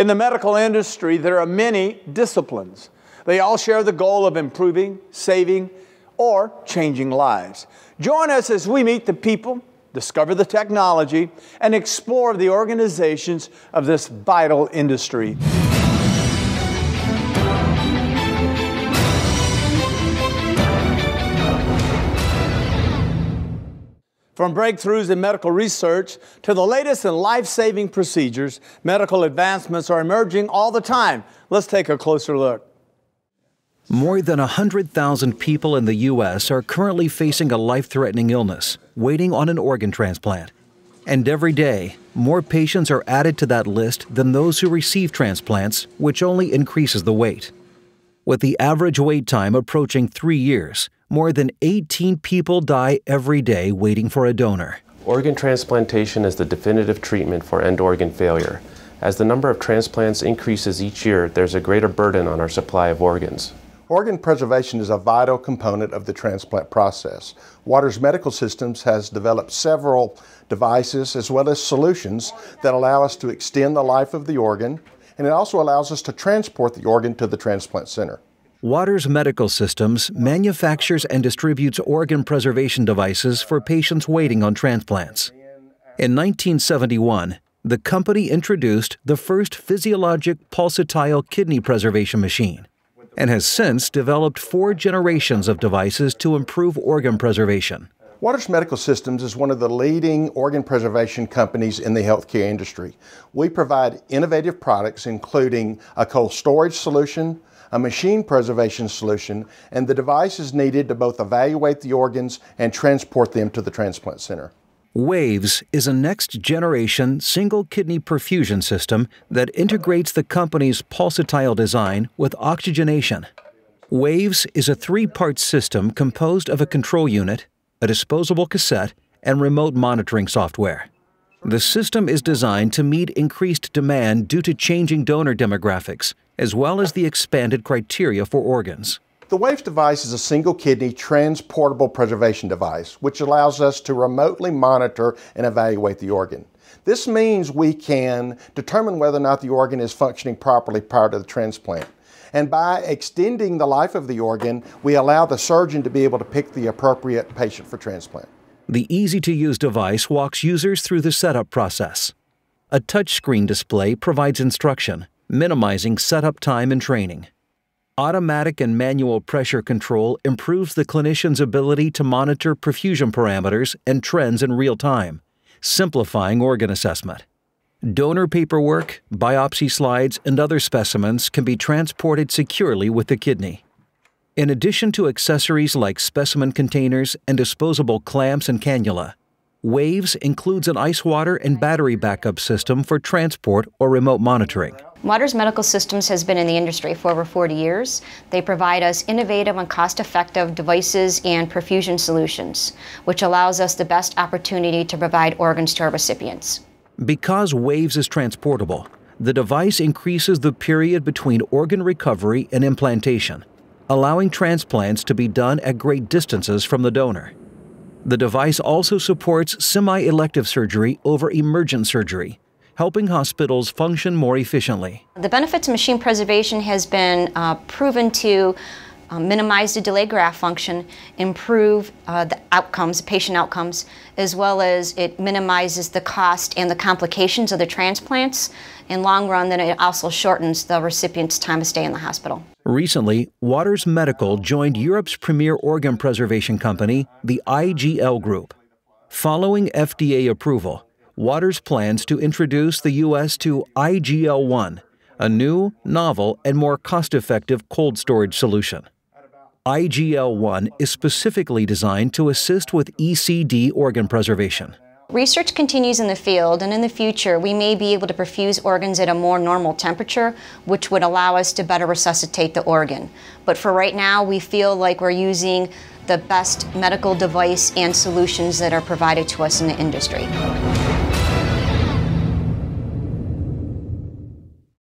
In the medical industry, there are many disciplines. They all share the goal of improving, saving, or changing lives. Join us as we meet the people, discover the technology, and explore the organizations of this vital industry. From breakthroughs in medical research to the latest in life saving procedures, medical advancements are emerging all the time. Let's take a closer look. More than 100,000 people in the U.S. are currently facing a life threatening illness, waiting on an organ transplant. And every day, more patients are added to that list than those who receive transplants, which only increases the wait. With the average wait time approaching three years, more than 18 people die every day waiting for a donor. Organ transplantation is the definitive treatment for end organ failure. As the number of transplants increases each year, there's a greater burden on our supply of organs. Organ preservation is a vital component of the transplant process. Waters Medical Systems has developed several devices as well as solutions that allow us to extend the life of the organ, and it also allows us to transport the organ to the transplant center. Waters Medical Systems manufactures and distributes organ preservation devices for patients waiting on transplants. In 1971, the company introduced the first physiologic pulsatile kidney preservation machine and has since developed four generations of devices to improve organ preservation. Waters Medical Systems is one of the leading organ preservation companies in the healthcare industry. We provide innovative products including a cold storage solution, a machine preservation solution, and the device is needed to both evaluate the organs and transport them to the transplant center. WAVES is a next generation single kidney perfusion system that integrates the company's pulsatile design with oxygenation. WAVES is a three part system composed of a control unit, a disposable cassette, and remote monitoring software. The system is designed to meet increased demand due to changing donor demographics, as well as the expanded criteria for organs. The WAVES device is a single kidney transportable preservation device, which allows us to remotely monitor and evaluate the organ. This means we can determine whether or not the organ is functioning properly prior to the transplant. And by extending the life of the organ, we allow the surgeon to be able to pick the appropriate patient for transplant. The easy to use device walks users through the setup process. A touchscreen display provides instruction minimizing setup time and training. Automatic and manual pressure control improves the clinician's ability to monitor perfusion parameters and trends in real time, simplifying organ assessment. Donor paperwork, biopsy slides, and other specimens can be transported securely with the kidney. In addition to accessories like specimen containers and disposable clamps and cannula, WAVES includes an ice water and battery backup system for transport or remote monitoring. Waters Medical Systems has been in the industry for over 40 years. They provide us innovative and cost-effective devices and perfusion solutions, which allows us the best opportunity to provide organs to our recipients. Because WAVES is transportable, the device increases the period between organ recovery and implantation, allowing transplants to be done at great distances from the donor. The device also supports semi-elective surgery over emergent surgery, helping hospitals function more efficiently. The benefit to machine preservation has been uh, proven to uh, minimize the delay graft function, improve uh, the outcomes, patient outcomes, as well as it minimizes the cost and the complications of the transplants. In long run, then it also shortens the recipient's time of stay in the hospital. Recently, Waters Medical joined Europe's premier organ preservation company, the IGL Group. Following FDA approval, Waters plans to introduce the U.S. to IGL 1, a new, novel, and more cost effective cold storage solution. IGL 1 is specifically designed to assist with ECD organ preservation. Research continues in the field, and in the future, we may be able to perfuse organs at a more normal temperature, which would allow us to better resuscitate the organ. But for right now, we feel like we're using the best medical device and solutions that are provided to us in the industry.